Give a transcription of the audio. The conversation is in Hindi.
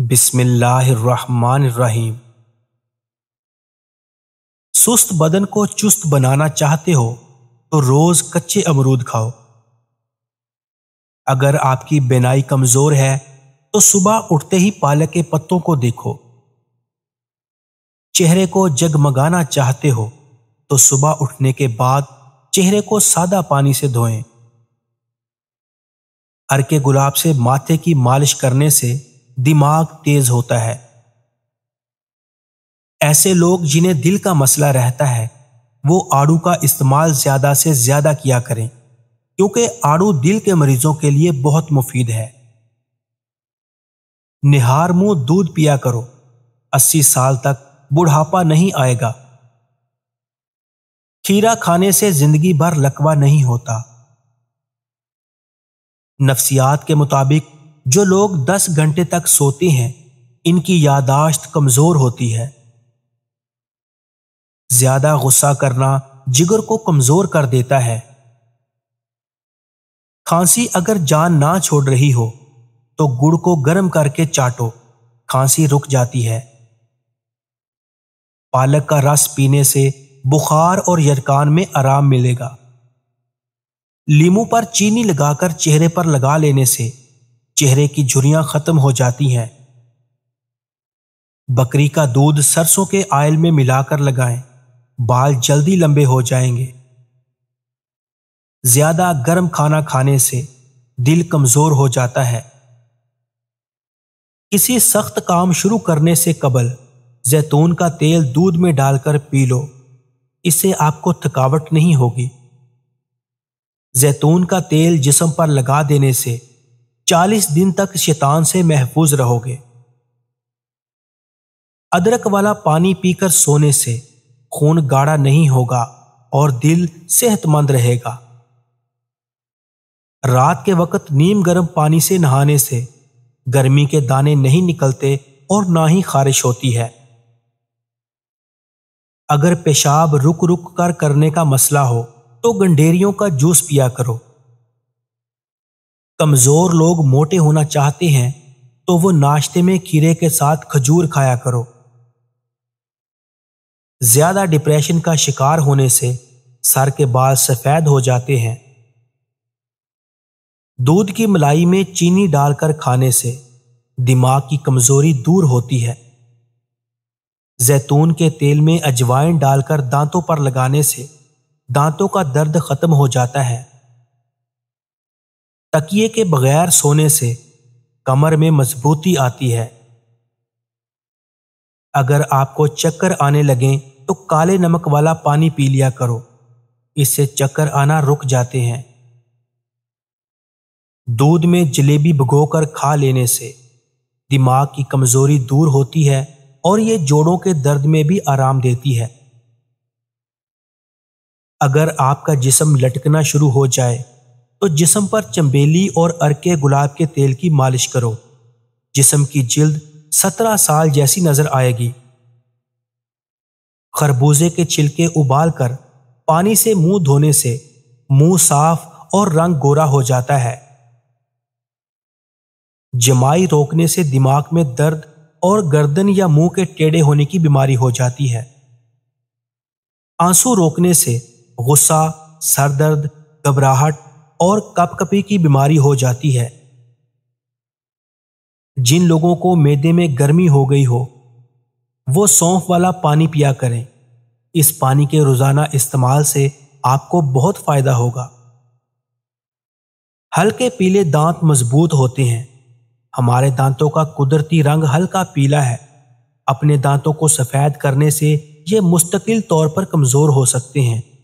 बिस्मिल्लाहिर्रहमानिर्रहीम सुस्त बदन को चुस्त बनाना चाहते हो तो रोज कच्चे अमरूद खाओ अगर आपकी बेनाई कमजोर है तो सुबह उठते ही पालक के पत्तों को देखो चेहरे को जगमगाना चाहते हो तो सुबह उठने के बाद चेहरे को सादा पानी से धोएं। हर के गुलाब से माथे की मालिश करने से दिमाग तेज होता है ऐसे लोग जिन्हें दिल का मसला रहता है वो आड़ू का इस्तेमाल ज्यादा से ज्यादा किया करें क्योंकि आड़ू दिल के मरीजों के लिए बहुत मुफीद है निहार मुंह दूध पिया करो 80 साल तक बुढ़ापा नहीं आएगा खीरा खाने से जिंदगी भर लकवा नहीं होता नफ्सियात के मुताबिक जो लोग दस घंटे तक सोते हैं इनकी यादाश्त कमजोर होती है ज्यादा गुस्सा करना जिगर को कमजोर कर देता है खांसी अगर जान ना छोड़ रही हो तो गुड़ को गर्म करके चाटो खांसी रुक जाती है पालक का रस पीने से बुखार और यरकान में आराम मिलेगा लीमू पर चीनी लगाकर चेहरे पर लगा लेने से चेहरे की झुरियां खत्म हो जाती हैं बकरी का दूध सरसों के आयल में मिलाकर लगाएं बाल जल्दी लंबे हो जाएंगे ज्यादा गर्म खाना खाने से दिल कमजोर हो जाता है किसी सख्त काम शुरू करने से कबल जैतून का तेल दूध में डालकर पी लो इससे आपको थकावट नहीं होगी जैतून का तेल जिसम पर लगा देने से चालीस दिन तक शैतान से महफूज रहोगे अदरक वाला पानी पीकर सोने से खून गाढ़ा नहीं होगा और दिल सेहतमंद रहेगा रात के वक्त नीम गर्म पानी से नहाने से गर्मी के दाने नहीं निकलते और ना ही खारिश होती है अगर पेशाब रुक रुक कर करने का मसला हो तो गंडेरियों का जूस पिया करो कमज़ोर लोग मोटे होना चाहते हैं तो वो नाश्ते में खीरे के साथ खजूर खाया करो ज्यादा डिप्रेशन का शिकार होने से सर के बाल सफेद हो जाते हैं दूध की मलाई में चीनी डालकर खाने से दिमाग की कमजोरी दूर होती है जैतून के तेल में अजवाइन डालकर दांतों पर लगाने से दांतों का दर्द खत्म हो जाता है तकिए के बगैर सोने से कमर में मजबूती आती है अगर आपको चक्कर आने लगे तो काले नमक वाला पानी पी लिया करो इससे चक्कर आना रुक जाते हैं दूध में जलेबी कर खा लेने से दिमाग की कमजोरी दूर होती है और ये जोड़ों के दर्द में भी आराम देती है अगर आपका जिसम लटकना शुरू हो जाए तो जिसम पर चंबेली और अरके गुलाब के तेल की मालिश करो जिसम की जिल्द सत्रह साल जैसी नजर आएगी खरबूजे के छिलके उबाल कर पानी से मुंह धोने से मुंह साफ और रंग गोरा हो जाता है जमाई रोकने से दिमाग में दर्द और गर्दन या मुंह के टेढ़े होने की बीमारी हो जाती है आंसू रोकने से गुस्सा सरदर्द घबराहट और कपकपी की बीमारी हो जाती है जिन लोगों को मेदे में गर्मी हो गई हो वो सौंफ वाला पानी पिया करें इस पानी के रोजाना इस्तेमाल से आपको बहुत फायदा होगा हल्के पीले दांत मजबूत होते हैं हमारे दांतों का कुदरती रंग हल्का पीला है अपने दांतों को सफेद करने से ये मुस्तकिल तौर पर कमजोर हो सकते हैं